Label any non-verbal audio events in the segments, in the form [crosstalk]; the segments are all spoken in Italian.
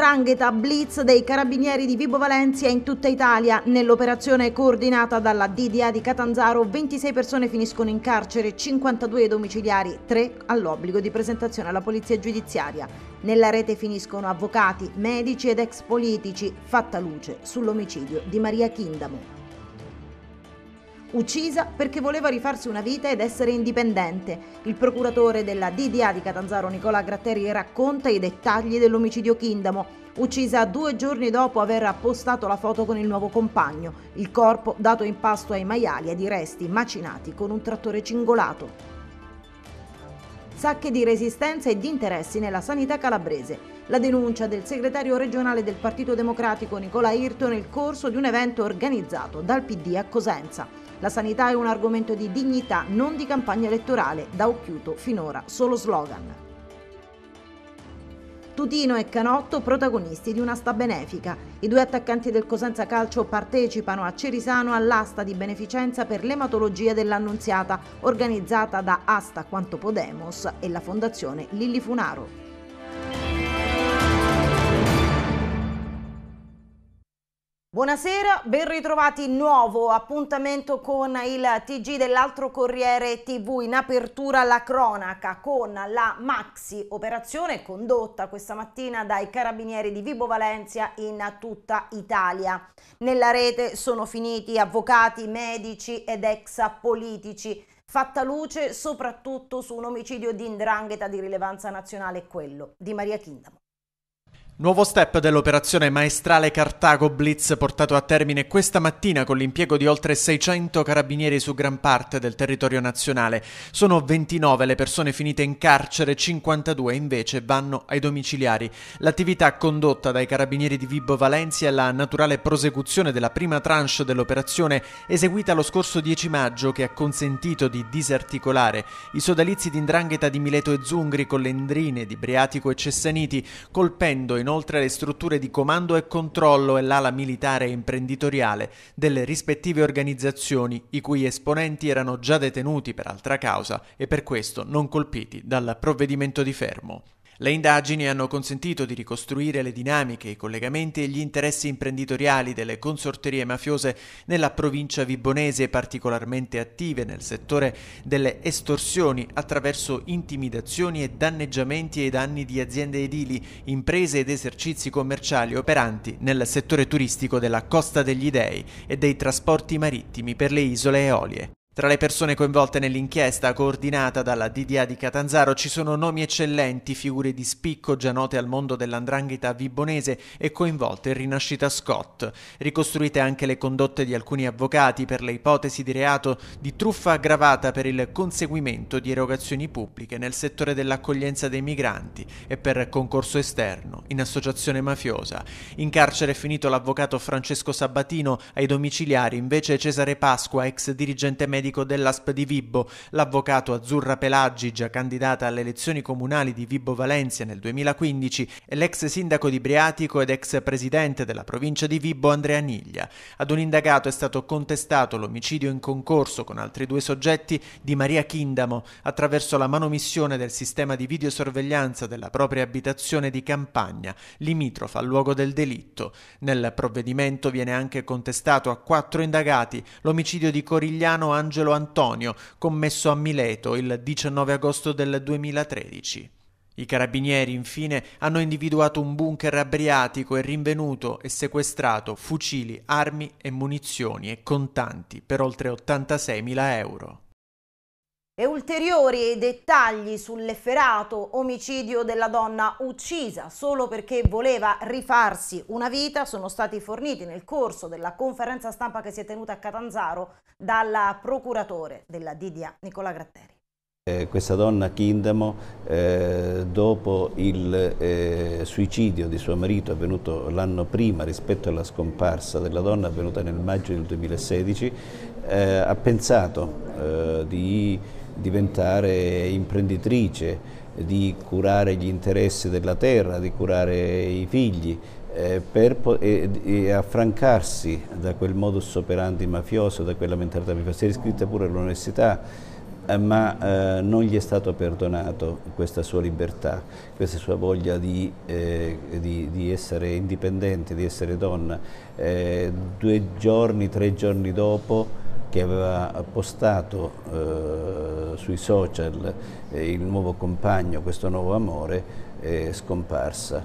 'ndrangheta blitz dei carabinieri di Vibo Valencia in tutta Italia. Nell'operazione coordinata dalla DDA di Catanzaro 26 persone finiscono in carcere, 52 domiciliari, 3 all'obbligo di presentazione alla polizia giudiziaria. Nella rete finiscono avvocati, medici ed ex politici, fatta luce sull'omicidio di Maria Kindamo uccisa perché voleva rifarsi una vita ed essere indipendente. Il procuratore della DDA di Catanzaro Nicola Gratteri racconta i dettagli dell'omicidio Kindamo, uccisa due giorni dopo aver appostato la foto con il nuovo compagno, il corpo dato in pasto ai maiali e di resti macinati con un trattore cingolato. Sacche di resistenza e di interessi nella sanità calabrese la denuncia del segretario regionale del Partito Democratico Nicola Irto nel corso di un evento organizzato dal PD a Cosenza. La sanità è un argomento di dignità, non di campagna elettorale, da Occhiuto finora solo slogan. Tutino e Canotto protagonisti di un'asta benefica. I due attaccanti del Cosenza Calcio partecipano a Cerisano all'asta di beneficenza per l'ematologia dell'Annunziata, organizzata da Asta Quanto Podemos e la Fondazione Lillifunaro. Buonasera, ben ritrovati nuovo appuntamento con il TG dell'altro Corriere TV in apertura la cronaca con la maxi operazione condotta questa mattina dai carabinieri di Vibo Valencia in tutta Italia. Nella rete sono finiti avvocati, medici ed ex politici fatta luce soprattutto su un omicidio di indrangheta di rilevanza nazionale, quello di Maria Kindamo. Nuovo step dell'operazione maestrale Cartago Blitz portato a termine questa mattina con l'impiego di oltre 600 carabinieri su gran parte del territorio nazionale. Sono 29 le persone finite in carcere, 52 invece vanno ai domiciliari. L'attività condotta dai carabinieri di Vibo Valencia è la naturale prosecuzione della prima tranche dell'operazione eseguita lo scorso 10 maggio che ha consentito di disarticolare i sodalizi di indrangheta di Mileto e Zungri con le endrine di Briatico e Cessaniti, colpendo in inoltre le strutture di comando e controllo e l'ala militare e imprenditoriale delle rispettive organizzazioni, i cui esponenti erano già detenuti per altra causa e per questo non colpiti dal provvedimento di fermo. Le indagini hanno consentito di ricostruire le dinamiche, i collegamenti e gli interessi imprenditoriali delle consorterie mafiose nella provincia vibonese particolarmente attive nel settore delle estorsioni attraverso intimidazioni e danneggiamenti ai danni di aziende edili, imprese ed esercizi commerciali operanti nel settore turistico della Costa degli Dei e dei trasporti marittimi per le isole Eolie. Tra le persone coinvolte nell'inchiesta coordinata dalla DDA di Catanzaro ci sono nomi eccellenti, figure di spicco già note al mondo dell'andrangheta vibonese e coinvolte in Rinascita Scott. Ricostruite anche le condotte di alcuni avvocati per le ipotesi di reato di truffa aggravata per il conseguimento di erogazioni pubbliche nel settore dell'accoglienza dei migranti e per concorso esterno in associazione mafiosa. In carcere è finito l'avvocato Francesco Sabatino, ai domiciliari invece Cesare Pasqua, ex dirigente medico medico dell'ASP di Vibbo. L'avvocato Azzurra Pelaggi, già candidata alle elezioni comunali di Vibbo Valencia nel 2015, e l'ex sindaco di Briatico ed ex presidente della provincia di Vibbo Andrea Niglia. Ad un indagato è stato contestato l'omicidio in concorso con altri due soggetti di Maria Kindamo attraverso la manomissione del sistema di videosorveglianza della propria abitazione di campagna, limitrofa al luogo del delitto. Nel provvedimento viene anche contestato a quattro indagati l'omicidio di Corigliano Andrea Angelo Antonio, commesso a Mileto il 19 agosto del 2013. I carabinieri, infine, hanno individuato un bunker abriatico e rinvenuto e sequestrato fucili, armi e munizioni e contanti per oltre 86.000 euro e ulteriori dettagli sull'efferato omicidio della donna uccisa solo perché voleva rifarsi una vita sono stati forniti nel corso della conferenza stampa che si è tenuta a Catanzaro dalla procuratore della Didia Nicola Gratteri. Eh, questa donna Kindamo, eh, dopo il eh, suicidio di suo marito avvenuto l'anno prima rispetto alla scomparsa della donna avvenuta nel maggio del 2016, eh, ha pensato eh, di diventare imprenditrice, di curare gli interessi della terra, di curare i figli, eh, per e, e affrancarsi da quel modus operandi mafioso, da quella mentalità mafiosa. Si è iscritta pure all'università, eh, ma eh, non gli è stato perdonato questa sua libertà, questa sua voglia di, eh, di, di essere indipendente, di essere donna. Eh, due giorni, tre giorni dopo che aveva postato eh, sui social eh, il nuovo compagno, questo nuovo amore, è scomparsa.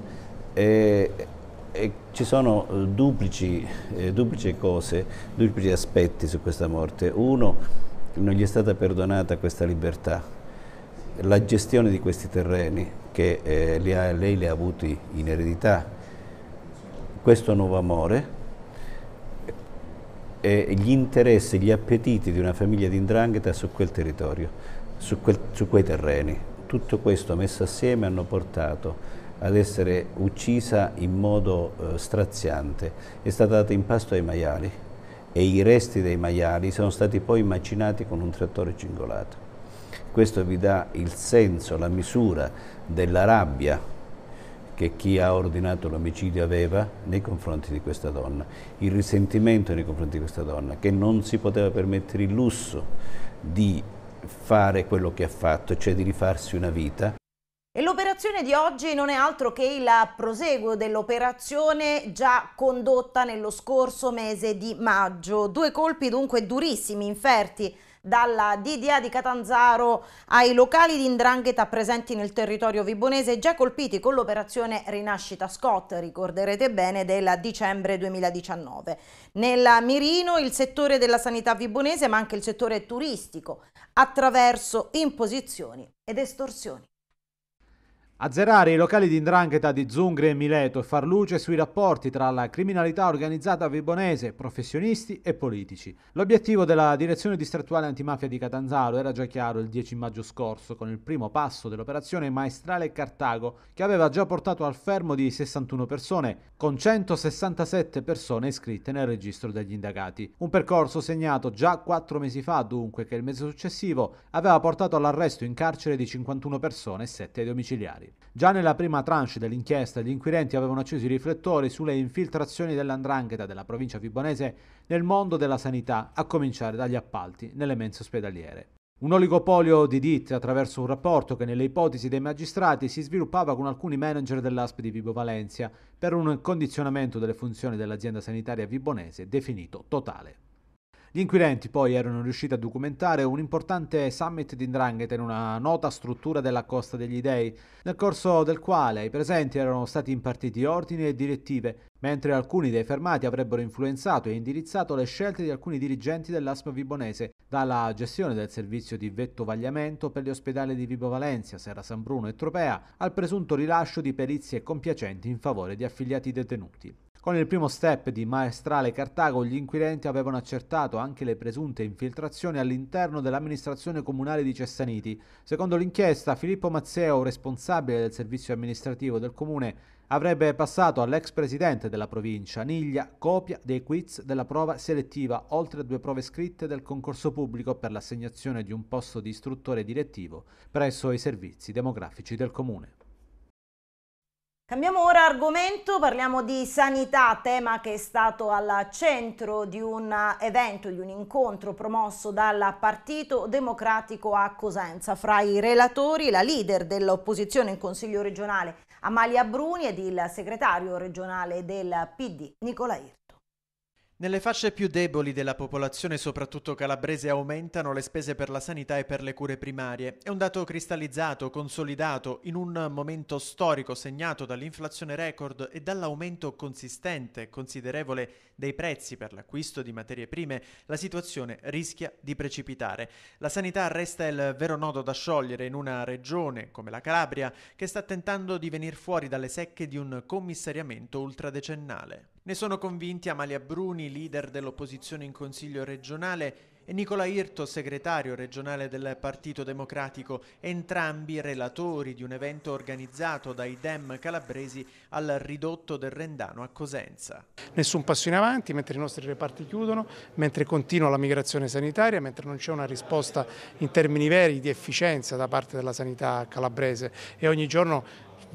E, e ci sono eh, duplici, eh, duplici cose, duplici aspetti su questa morte. Uno, non gli è stata perdonata questa libertà, la gestione di questi terreni che eh, li ha, lei li ha avuti in eredità, questo nuovo amore eh, gli interessi, gli appetiti di una famiglia di indrangheta su quel territorio, su, quel, su quei terreni. Tutto questo messo assieme hanno portato ad essere uccisa in modo eh, straziante. È stata data in pasto ai maiali e i resti dei maiali sono stati poi macinati con un trattore cingolato. Questo vi dà il senso, la misura della rabbia che chi ha ordinato l'omicidio aveva nei confronti di questa donna, il risentimento nei confronti di questa donna, che non si poteva permettere il lusso di fare quello che ha fatto, cioè di rifarsi una vita. E l'operazione di oggi non è altro che il proseguo dell'operazione già condotta nello scorso mese di maggio. Due colpi dunque durissimi inferti dalla DDA di Catanzaro ai locali di indrangheta presenti nel territorio vibonese già colpiti con l'operazione Rinascita Scott, ricorderete bene, del dicembre 2019. Nel mirino il settore della sanità vibonese ma anche il settore turistico attraverso imposizioni ed estorsioni. Azzerare i locali di indrangheta di Zungre e Mileto e far luce sui rapporti tra la criminalità organizzata vibonese, professionisti e politici. L'obiettivo della direzione distrettuale antimafia di Catanzaro era già chiaro il 10 maggio scorso con il primo passo dell'operazione Maestrale Cartago che aveva già portato al fermo di 61 persone, con 167 persone iscritte nel registro degli indagati. Un percorso segnato già quattro mesi fa dunque che il mese successivo aveva portato all'arresto in carcere di 51 persone e 7 domiciliari. Già nella prima tranche dell'inchiesta gli inquirenti avevano acceso i riflettori sulle infiltrazioni dell'andrangheta della provincia fibonese nel mondo della sanità, a cominciare dagli appalti nelle mense ospedaliere. Un oligopolio di ditte attraverso un rapporto che nelle ipotesi dei magistrati si sviluppava con alcuni manager dell'ASP di Vibo Valencia per un condizionamento delle funzioni dell'azienda sanitaria vibonese definito totale. Gli inquirenti poi erano riusciti a documentare un importante summit di Ndrangheta in una nota struttura della Costa degli Dei, nel corso del quale ai presenti erano stati impartiti ordini e direttive, mentre alcuni dei fermati avrebbero influenzato e indirizzato le scelte di alcuni dirigenti dell'ASP vibonese, dalla gestione del servizio di vettovagliamento per gli ospedali di Vibo Valencia, Serra San Bruno e Tropea, al presunto rilascio di perizie compiacenti in favore di affiliati detenuti. Con il primo step di Maestrale Cartago gli inquirenti avevano accertato anche le presunte infiltrazioni all'interno dell'amministrazione comunale di Cessaniti. Secondo l'inchiesta, Filippo Mazzeo, responsabile del servizio amministrativo del comune, avrebbe passato all'ex presidente della provincia, Niglia, copia dei quiz della prova selettiva, oltre a due prove scritte del concorso pubblico per l'assegnazione di un posto di istruttore direttivo presso i servizi demografici del comune. Cambiamo ora argomento, parliamo di sanità, tema che è stato al centro di un evento, di un incontro promosso dal Partito Democratico a Cosenza. Fra i relatori la leader dell'opposizione in Consiglio regionale Amalia Bruni ed il segretario regionale del PD Nicola Irti. Nelle fasce più deboli della popolazione, soprattutto calabrese, aumentano le spese per la sanità e per le cure primarie. È un dato cristallizzato, consolidato, in un momento storico segnato dall'inflazione record e dall'aumento consistente, considerevole dei prezzi per l'acquisto di materie prime, la situazione rischia di precipitare. La sanità resta il vero nodo da sciogliere in una regione come la Calabria, che sta tentando di venir fuori dalle secche di un commissariamento ultradecennale. Ne sono convinti Amalia Bruni, leader dell'opposizione in Consiglio regionale, e Nicola Irto, segretario regionale del Partito Democratico, entrambi relatori di un evento organizzato dai Dem calabresi al ridotto del Rendano a Cosenza. Nessun passo in avanti mentre i nostri reparti chiudono, mentre continua la migrazione sanitaria, mentre non c'è una risposta in termini veri di efficienza da parte della sanità calabrese e ogni giorno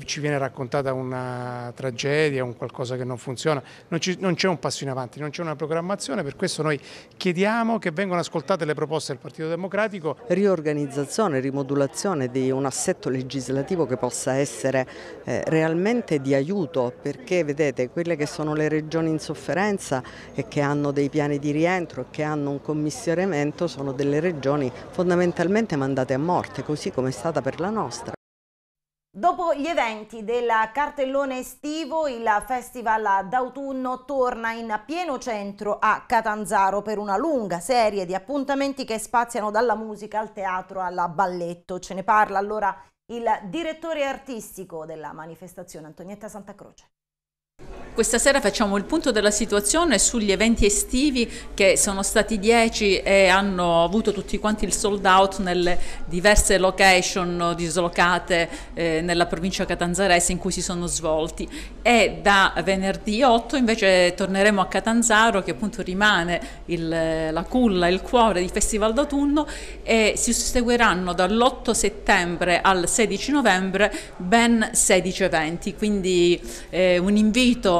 ci viene raccontata una tragedia, un qualcosa che non funziona, non c'è un passo in avanti, non c'è una programmazione, per questo noi chiediamo che vengano ascoltate le proposte del Partito Democratico. Riorganizzazione, rimodulazione di un assetto legislativo che possa essere eh, realmente di aiuto, perché vedete quelle che sono le regioni in sofferenza e che hanno dei piani di rientro e che hanno un commissionamento sono delle regioni fondamentalmente mandate a morte, così come è stata per la nostra. Dopo gli eventi del cartellone estivo, il Festival d'autunno torna in pieno centro a Catanzaro per una lunga serie di appuntamenti che spaziano dalla musica al teatro al balletto. Ce ne parla allora il direttore artistico della manifestazione, Antonietta Santacroce. Questa sera facciamo il punto della situazione sugli eventi estivi che sono stati 10 e hanno avuto tutti quanti il sold out nelle diverse location dislocate eh, nella provincia catanzarese in cui si sono svolti e da venerdì 8 invece torneremo a Catanzaro che appunto rimane il, la culla, il cuore di Festival d'autunno e si susseguiranno dall'8 settembre al 16 novembre ben 16 eventi, quindi eh, un invito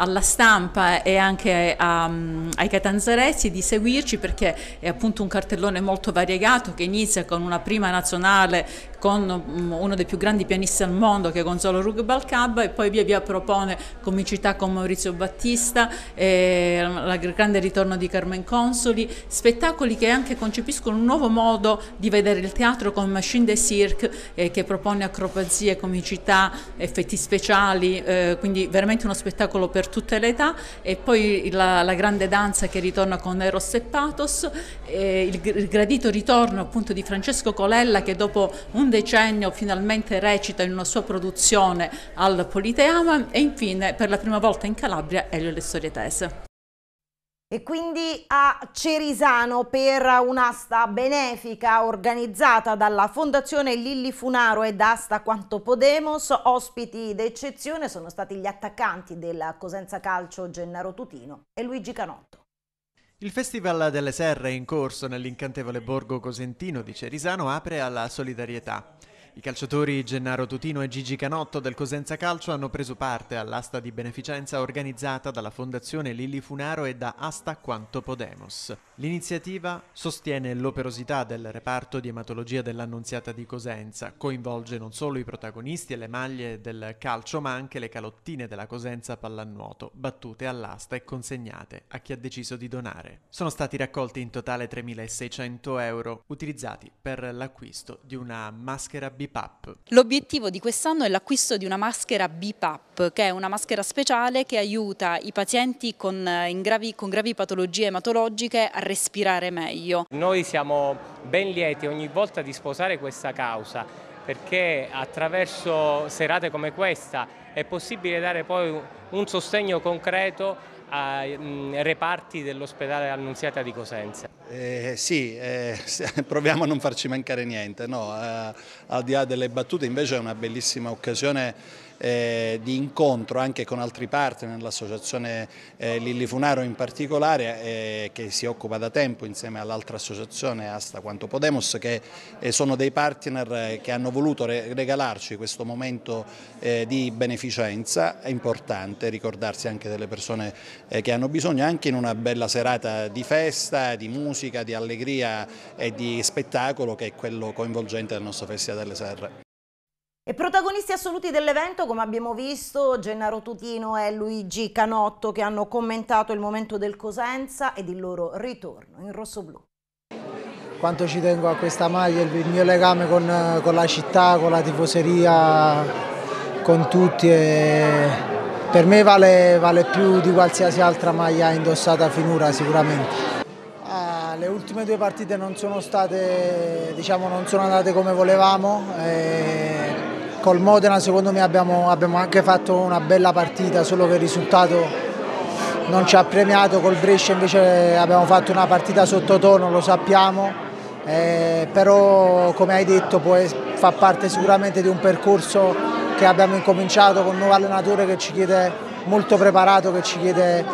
alla stampa e anche a, mm, ai catanzaresi di seguirci perché è appunto un cartellone molto variegato che inizia con una prima nazionale con mm, uno dei più grandi pianisti al mondo che è Gonzalo Rugbal Rugbalcab e poi via via propone comicità con Maurizio Battista, il grande ritorno di Carmen Consoli, spettacoli che anche concepiscono un nuovo modo di vedere il teatro con Machine de Cirque eh, che propone acrobazie, comicità, effetti speciali, eh, quindi veramente uno spettacolo per tutte le età e poi la, la grande danza che ritorna con Eros e Pathos, e il, il, gradito ritorno appunto di Francesco Colella che dopo un decennio finalmente recita in una sua produzione al Politeama e infine per la prima volta in Calabria Elio e le storie tese. E quindi a Cerisano per un'asta benefica organizzata dalla Fondazione Lilli Funaro ed Asta Quanto Podemos, ospiti d'eccezione sono stati gli attaccanti del Cosenza Calcio Gennaro Tutino e Luigi Canotto. Il Festival delle Serre in corso nell'incantevole borgo cosentino di Cerisano apre alla solidarietà. I calciatori Gennaro Tutino e Gigi Canotto del Cosenza Calcio hanno preso parte all'asta di beneficenza organizzata dalla Fondazione Lilli Funaro e da Asta Quanto Podemos. L'iniziativa sostiene l'operosità del reparto di ematologia dell'Annunziata di Cosenza, coinvolge non solo i protagonisti e le maglie del calcio ma anche le calottine della Cosenza Pallanuoto, battute all'asta e consegnate a chi ha deciso di donare. Sono stati raccolti in totale 3.600 euro utilizzati per l'acquisto di una maschera BIPAP. L'obiettivo di quest'anno è l'acquisto di una maschera BIPAP, che è una maschera speciale che aiuta i pazienti con, eh, gravi, con gravi patologie ematologiche a respirare meglio. Noi siamo ben lieti ogni volta di sposare questa causa perché attraverso serate come questa è possibile dare poi un sostegno concreto ai mm, reparti dell'ospedale Annunziata di Cosenza. Eh, sì, eh, [laughs] proviamo a non farci mancare niente, no? eh, al di là delle battute invece è una bellissima occasione eh, di incontro anche con altri partner, l'associazione eh, Lilli Funaro in particolare eh, che si occupa da tempo insieme all'altra associazione Asta Quanto Podemos che eh, sono dei partner che hanno voluto regalarci questo momento di beneficenza, è importante ricordarsi anche delle persone che hanno bisogno anche in una bella serata di festa, di musica, di allegria e di spettacolo che è quello coinvolgente del nostro Festival delle Serre. E protagonisti assoluti dell'evento, come abbiamo visto, Gennaro Tutino e Luigi Canotto che hanno commentato il momento del Cosenza ed il loro ritorno in rosso-blu. Quanto ci tengo a questa maglia, il mio legame con, con la città, con la tifoseria, con tutti per me vale, vale, più di qualsiasi altra maglia indossata finora sicuramente. Ah, le ultime due partite non sono, state, diciamo, non sono andate come volevamo. E eh, Col Modena secondo me abbiamo, abbiamo anche fatto una bella partita, solo che il risultato non ci ha premiato, col Brescia invece abbiamo fatto una partita sottotono, lo sappiamo, eh, però come hai detto può, fa parte sicuramente di un percorso che abbiamo incominciato con un nuovo allenatore che ci chiede molto preparato, che ci chiede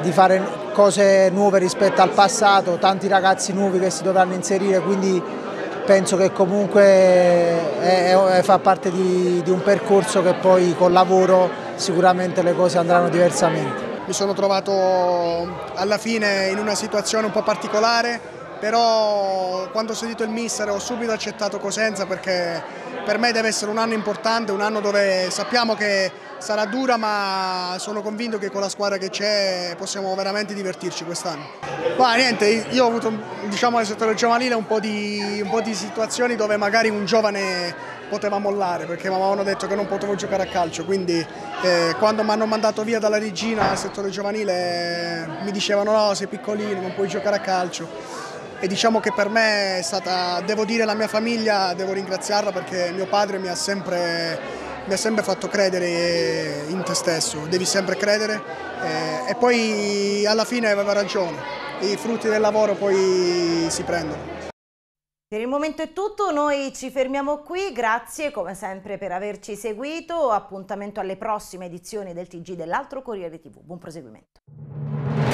di fare cose nuove rispetto al passato, tanti ragazzi nuovi che si dovranno inserire, quindi penso che comunque è, è, fa parte di, di un percorso che poi col lavoro sicuramente le cose andranno diversamente. Mi sono trovato alla fine in una situazione un po' particolare però quando ho sentito il mister ho subito accettato Cosenza perché per me deve essere un anno importante, un anno dove sappiamo che sarà dura ma sono convinto che con la squadra che c'è possiamo veramente divertirci quest'anno. Ma niente, io ho avuto diciamo nel settore giovanile un po, di, un po' di situazioni dove magari un giovane poteva mollare perché mi avevano detto che non potevo giocare a calcio, quindi eh, quando mi hanno mandato via dalla regina al settore giovanile mi dicevano no sei piccolino, non puoi giocare a calcio e diciamo che per me è stata, devo dire la mia famiglia, devo ringraziarla perché mio padre mi ha sempre, mi ha sempre fatto credere in te stesso, devi sempre credere e, eh, e poi alla fine aveva ragione, i frutti del lavoro poi si prendono. Per il momento è tutto, noi ci fermiamo qui, grazie come sempre per averci seguito, appuntamento alle prossime edizioni del TG dell'altro Corriere TV, buon proseguimento.